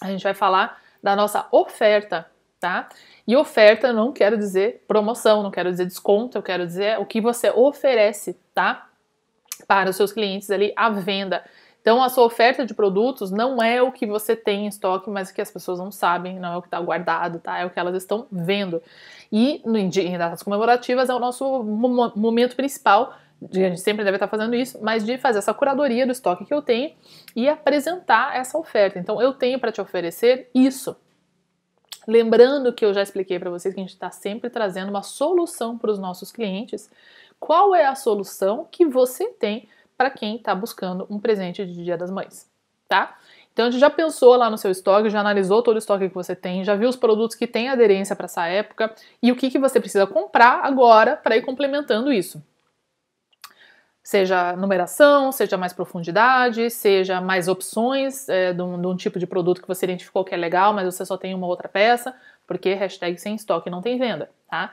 a gente vai falar da nossa oferta, tá? E oferta não quero dizer promoção, não quero dizer desconto, eu quero dizer o que você oferece, tá? Para os seus clientes ali à venda. Então, a sua oferta de produtos não é o que você tem em estoque, mas o que as pessoas não sabem, não é o que está guardado, tá? É o que elas estão vendo. E no, em datas comemorativas é o nosso momento principal de, a gente sempre deve estar fazendo isso, mas de fazer essa curadoria do estoque que eu tenho e apresentar essa oferta. Então, eu tenho para te oferecer isso. Lembrando que eu já expliquei para vocês que a gente está sempre trazendo uma solução para os nossos clientes. Qual é a solução que você tem para quem está buscando um presente de Dia das Mães, tá? Então a gente já pensou lá no seu estoque, já analisou todo o estoque que você tem, já viu os produtos que têm aderência para essa época e o que, que você precisa comprar agora para ir complementando isso seja numeração, seja mais profundidade, seja mais opções é, de, um, de, um, tipo de produto que você identificou que é legal, mas você só tem uma outra peça, porque hashtag sem estoque não tem venda, tá?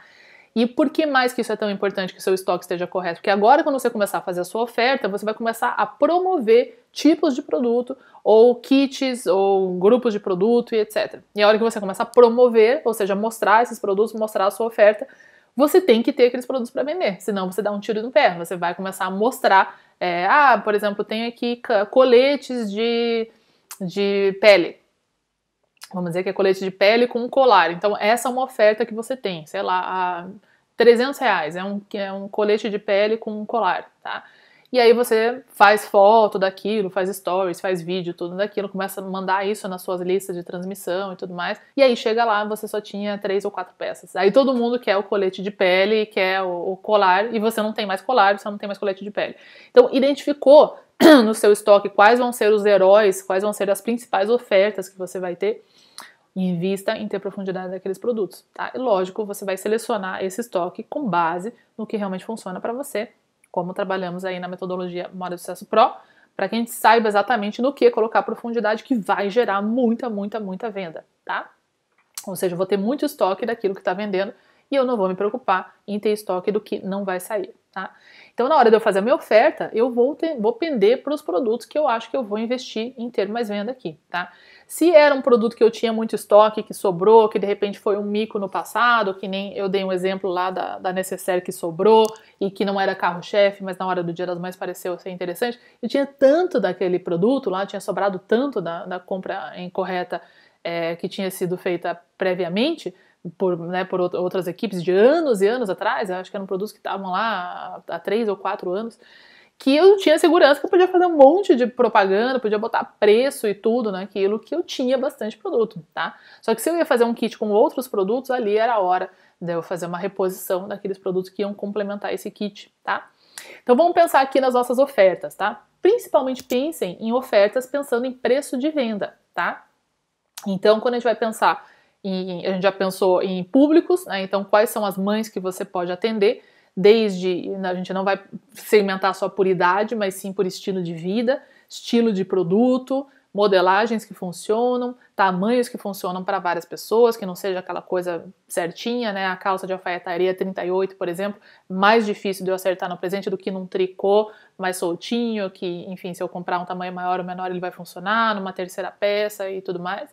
E por que mais que isso é tão importante que seu estoque esteja correto? Porque agora, quando você começar a fazer a sua oferta, você vai começar a promover tipos de produto, ou kits, ou grupos de produto e etc. E a hora que você começar a promover, ou seja, mostrar esses produtos, mostrar a sua oferta, você tem que ter aqueles produtos para vender, senão você dá um tiro no pé, você vai começar a mostrar, é, ah, por exemplo, tem aqui coletes de, de pele, vamos dizer que é colete de pele com um colar, então essa é uma oferta que você tem, sei lá, a 300 reais, é um, é um colete de pele com um colar, tá? E aí você faz foto daquilo, faz stories, faz vídeo, tudo daquilo, começa a mandar isso nas suas listas de transmissão e tudo mais. E aí chega lá, você só tinha três ou quatro peças. Aí todo mundo quer o colete de pele, quer o, o colar, e você não tem mais colar, você não tem mais colete de pele. Então identificou no seu estoque quais vão ser os heróis, quais vão ser as principais ofertas que você vai ter invista em ter profundidade naqueles produtos, tá? E lógico, você vai selecionar esse estoque com base no que realmente funciona para você como trabalhamos aí na metodologia Moda Sucesso Pro, para que a gente saiba exatamente no que colocar profundidade que vai gerar muita, muita, muita venda, tá? Ou seja, eu vou ter muito estoque daquilo que está vendendo e eu não vou me preocupar em ter estoque do que não vai sair. Tá? Então, na hora de eu fazer a minha oferta, eu vou, ter, vou pender para os produtos que eu acho que eu vou investir em ter mais venda aqui. Tá? Se era um produto que eu tinha muito estoque, que sobrou, que de repente foi um mico no passado, que nem eu dei um exemplo lá da, da necessaire que sobrou e que não era carro-chefe, mas na hora do Dia das Mães pareceu ser interessante, eu tinha tanto daquele produto lá, tinha sobrado tanto da, da compra incorreta é, que tinha sido feita previamente, por, né, por outras equipes de anos e anos atrás, acho que eram produtos que estavam lá há três ou quatro anos, que eu tinha segurança que eu podia fazer um monte de propaganda, podia botar preço e tudo naquilo, que eu tinha bastante produto, tá? Só que se eu ia fazer um kit com outros produtos, ali era a hora de eu fazer uma reposição daqueles produtos que iam complementar esse kit, tá? Então vamos pensar aqui nas nossas ofertas, tá? Principalmente pensem em ofertas pensando em preço de venda, tá? Então quando a gente vai pensar em, a gente já pensou em públicos, né? então quais são as mães que você pode atender, desde né, a gente não vai segmentar só por idade, mas sim por estilo de vida, estilo de produto, modelagens que funcionam, tamanhos que funcionam para várias pessoas, que não seja aquela coisa certinha, né? A calça de alfaiataria 38, por exemplo, mais difícil de eu acertar no presente do que num tricô mais soltinho, que, enfim, se eu comprar um tamanho maior ou menor, ele vai funcionar, numa terceira peça e tudo mais.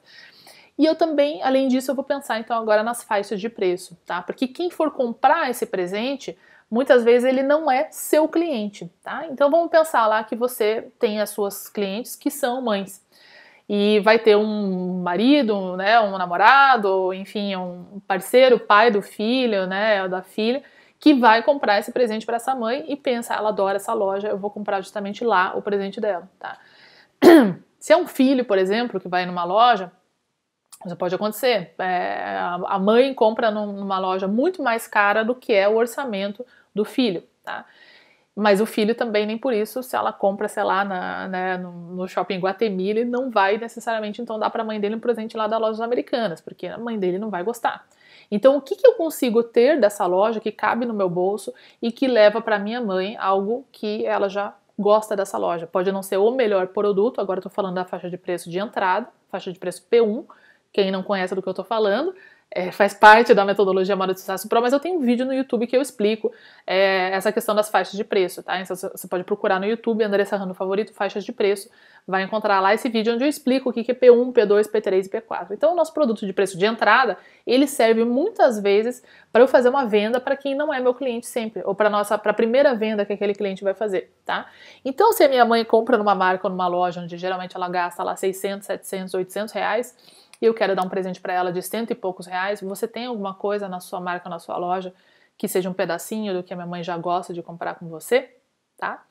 E eu também, além disso, eu vou pensar então agora nas faixas de preço, tá? Porque quem for comprar esse presente, muitas vezes ele não é seu cliente, tá? Então vamos pensar lá que você tem as suas clientes que são mães e vai ter um marido, né, um namorado, enfim, um parceiro, pai do filho, né, da filha, que vai comprar esse presente para essa mãe e pensa, ela adora essa loja, eu vou comprar justamente lá o presente dela, tá? Se é um filho, por exemplo, que vai numa loja, isso pode acontecer. É, a mãe compra numa loja muito mais cara do que é o orçamento do filho, tá? Mas o filho também, nem por isso, se ela compra, sei lá, na, né, no, shopping Guatemi, ele não vai necessariamente então dar para a mãe dele um presente lá da loja americanas, porque a mãe dele não vai gostar. Então, o que, que eu consigo ter dessa loja que cabe no meu bolso e que leva para minha mãe algo que ela já gosta dessa loja? Pode não ser o melhor produto, agora estou falando da faixa de preço de entrada, faixa de preço P1, quem não conhece do que eu estou falando, é, faz parte da metodologia Moda de Sucesso Pro, mas eu tenho um vídeo no YouTube que eu explico é, essa questão das faixas de preço, tá? Então você pode procurar no YouTube, Andressa Rando Favorito, faixas de preço, vai encontrar lá esse vídeo onde eu explico o que é P1, P2, P3 e P4. Então o nosso produto de preço de entrada, ele serve muitas vezes para eu fazer uma venda para quem não é meu cliente sempre, ou para nossa para a primeira venda que aquele cliente vai fazer, tá? Então se a minha mãe compra numa marca ou numa loja onde geralmente ela gasta lá 600, 700, 800 reais, e eu quero dar um presente para ela de cento e poucos reais, você tem alguma coisa na sua marca, na sua loja, que seja um pedacinho do que a minha mãe já gosta de comprar com você, tá?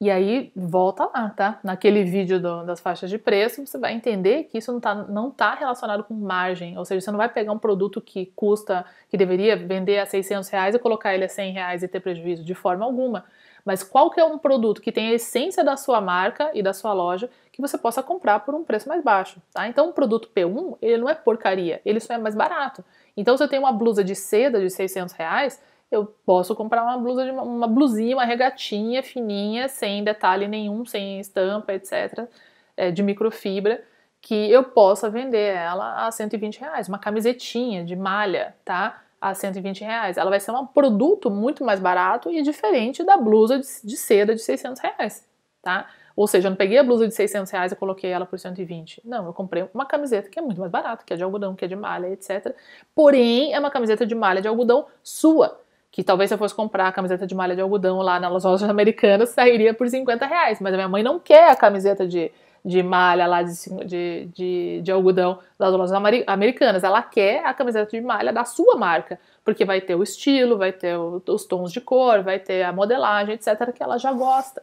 E aí, volta lá, tá? Naquele vídeo do, das faixas de preço, você vai entender que isso não está não tá relacionado com margem. Ou seja, você não vai pegar um produto que custa, que deveria vender a 600 reais e colocar ele a 100 reais e ter prejuízo de forma alguma. Mas qual que é um produto que tem a essência da sua marca e da sua loja que você possa comprar por um preço mais baixo, tá? Então, um produto P1, ele não é porcaria, ele só é mais barato. Então, se eu tenho uma blusa de seda de 600 reais, eu posso comprar uma blusa, uma, uma blusinha, uma regatinha fininha, sem detalhe nenhum, sem estampa, etc., é, de microfibra, que eu possa vender ela a 120 reais, uma camisetinha de malha, tá? a 120 reais. Ela vai ser um produto muito mais barato e diferente da blusa de, de seda de 600 reais, tá? Ou seja, eu não peguei a blusa de 600 reais e coloquei ela por 120. Não, eu comprei uma camiseta que é muito mais barata, que é de algodão, que é de malha, etc. Porém, é uma camiseta de malha de algodão sua. Que talvez se eu fosse comprar a camiseta de malha de algodão lá nas lojas americanas, sairia por 50 reais. Mas a minha mãe não quer a camiseta de de malha lá de, de, de, de algodão das lojas americanas. Ela quer a camiseta de malha da sua marca, porque vai ter o estilo, vai ter os tons de cor, vai ter a modelagem, etc., que ela já gosta,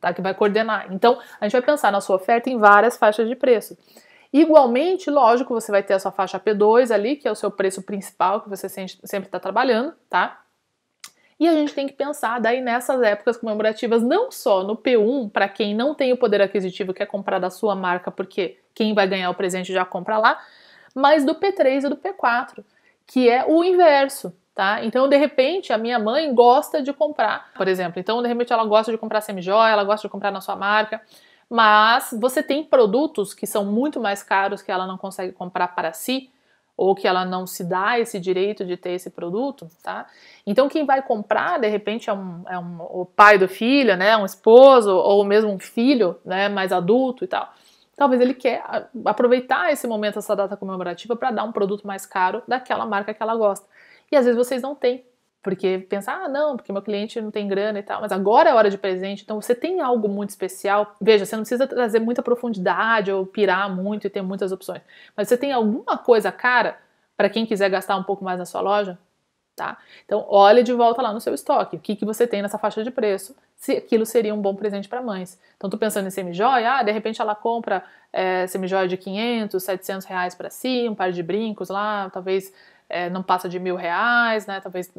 tá? Que vai coordenar. Então, a gente vai pensar na sua oferta em várias faixas de preço. Igualmente, lógico, você vai ter a sua faixa P2 ali, que é o seu preço principal que você sempre está trabalhando, tá? E a gente tem que pensar daí nessas épocas comemorativas, não só no P1, para quem não tem o poder aquisitivo, quer comprar da sua marca, porque quem vai ganhar o presente já compra lá, mas do P3 e do P4, que é o inverso. Tá? Então, de repente, a minha mãe gosta de comprar, por exemplo. Então, de repente, ela gosta de comprar semijoia, ela gosta de comprar na sua marca. Mas você tem produtos que são muito mais caros que ela não consegue comprar para si, ou que ela não se dá esse direito de ter esse produto, tá? Então quem vai comprar, de repente, é, um, é um, o pai do filho, né? Um esposo, ou mesmo um filho, né? Mais adulto e tal. Talvez ele quer aproveitar esse momento, essa data comemorativa, para dar um produto mais caro daquela marca que ela gosta. E às vezes vocês não têm, porque pensar, ah, não, porque meu cliente não tem grana e tal, mas agora é hora de presente, então você tem algo muito especial. Veja, você não precisa trazer muita profundidade ou pirar muito e ter muitas opções, mas você tem alguma coisa cara para quem quiser gastar um pouco mais na sua loja, tá? Então, olhe de volta lá no seu estoque, o que, que você tem nessa faixa de preço, se aquilo seria um bom presente para mães. Então, tô pensando em semijoia, ah, de repente ela compra é, semijoia de 500, 700 reais para si, um par de brincos lá, talvez é, não passa de mil reais, né? Talvez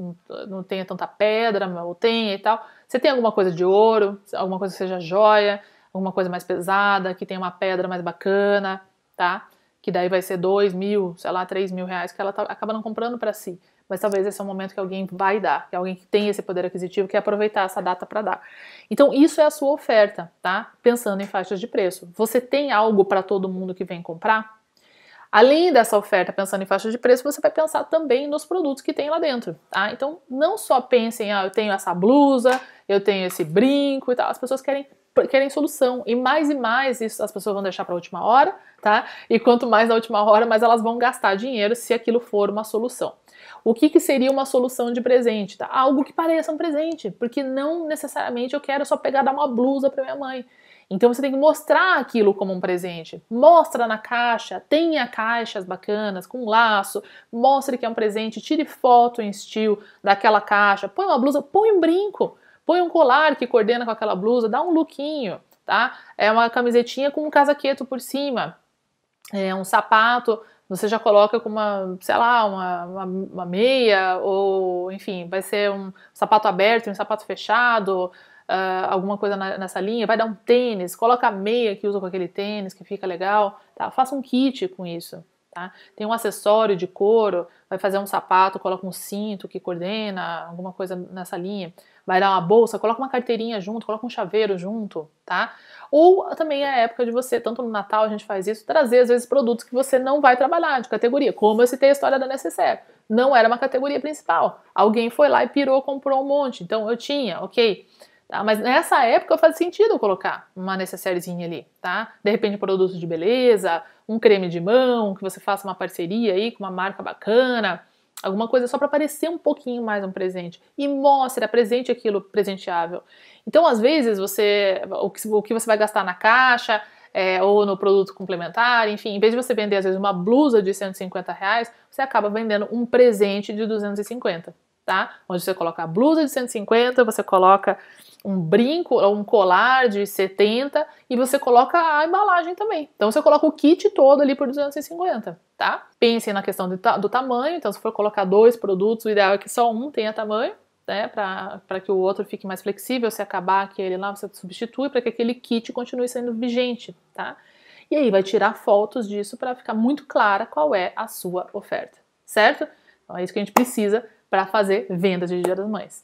não tenha tanta pedra, ou tenha e tal. Você tem alguma coisa de ouro, alguma coisa que seja joia, alguma coisa mais pesada, que tenha uma pedra mais bacana, tá? Que daí vai ser dois mil, sei lá, três mil reais que ela tá, acaba não comprando para si. Mas talvez esse é o momento que alguém vai dar, que alguém que tem esse poder aquisitivo quer aproveitar essa data para dar. Então isso é a sua oferta, tá? Pensando em faixas de preço. Você tem algo para todo mundo que vem comprar? Além dessa oferta pensando em faixa de preço, você vai pensar também nos produtos que tem lá dentro, tá? Então, não só pensem, ah, eu tenho essa blusa, eu tenho esse brinco e tal. As pessoas querem querem solução e mais e mais isso as pessoas vão deixar para a última hora, tá? E quanto mais na última hora, mais elas vão gastar dinheiro se aquilo for uma solução. O que, que seria uma solução de presente? Tá? Algo que pareça um presente, porque não necessariamente eu quero só pegar dar uma blusa para minha mãe. Então você tem que mostrar aquilo como um presente. Mostra na caixa, tenha caixas bacanas com laço, mostre que é um presente, tire foto em estilo daquela caixa, põe uma blusa, põe um brinco, põe um colar que coordena com aquela blusa, dá um lookinho, tá? É uma camisetinha com um casaqueto por cima, é um sapato você já coloca com uma, sei lá, uma, uma, uma, meia, ou enfim, vai ser um sapato aberto, um sapato fechado, uh, alguma coisa na, nessa linha, vai dar um tênis, coloca a meia que usa com aquele tênis, que fica legal, tá? Faça um kit com isso, tá? Tem um acessório de couro, vai fazer um sapato, coloca um cinto que coordena, alguma coisa nessa linha. Vai dar uma bolsa, coloca uma carteirinha junto, coloca um chaveiro junto, tá? Ou também é a época de você, tanto no Natal a gente faz isso, trazer às vezes produtos que você não vai trabalhar de categoria, como eu citei a história da necessaire. Não era uma categoria principal. Alguém foi lá e pirou, comprou um monte. Então eu tinha, ok? Tá? Mas nessa época faz sentido colocar uma necessairezinha ali, tá? De repente um produto de beleza, um creme de mão, que você faça uma parceria aí com uma marca bacana, alguma coisa só para parecer um pouquinho mais um presente e mostre, presente aquilo presenteável. Então às vezes você, o que, o que você vai gastar na caixa é, ou no produto complementar, enfim, em vez de você vender às vezes uma blusa de 150 reais, você acaba vendendo um presente de 250 tá? Onde você coloca a blusa de 150, você coloca um brinco ou um colar de 70 e você coloca a embalagem também. Então você coloca o kit todo ali por 250, tá? Pense na questão do, do tamanho, então se for colocar dois produtos, o ideal é que só um tenha tamanho. Né, para que o outro fique mais flexível, se acabar aquele lá, você substitui para que aquele kit continue sendo vigente, tá? E aí vai tirar fotos disso para ficar muito clara qual é a sua oferta, certo? Então é isso que a gente precisa para fazer vendas de Dia das Mães.